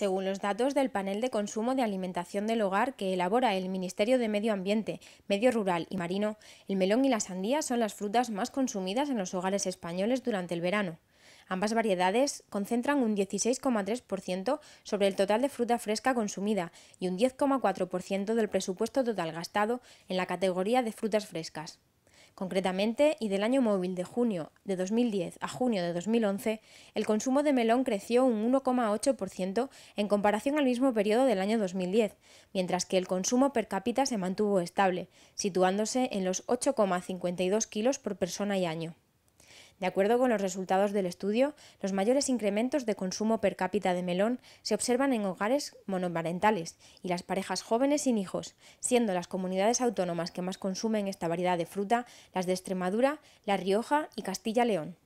según los datos del panel de consumo de alimentación del hogar que elabora el Ministerio de Medio Ambiente, Medio Rural y Marino, el melón y la sandía son las frutas más consumidas en los hogares españoles durante el verano. Ambas variedades concentran un 16,3% sobre el total de fruta fresca consumida y un 10,4% del presupuesto total gastado en la categoría de frutas frescas. Concretamente, y del año móvil de junio de 2010 a junio de 2011, el consumo de melón creció un 1,8% en comparación al mismo periodo del año 2010, mientras que el consumo per cápita se mantuvo estable, situándose en los 8,52 kilos por persona y año. De acuerdo con los resultados del estudio, los mayores incrementos de consumo per cápita de melón se observan en hogares monoparentales y las parejas jóvenes sin hijos, siendo las comunidades autónomas que más consumen esta variedad de fruta las de Extremadura, La Rioja y Castilla-León.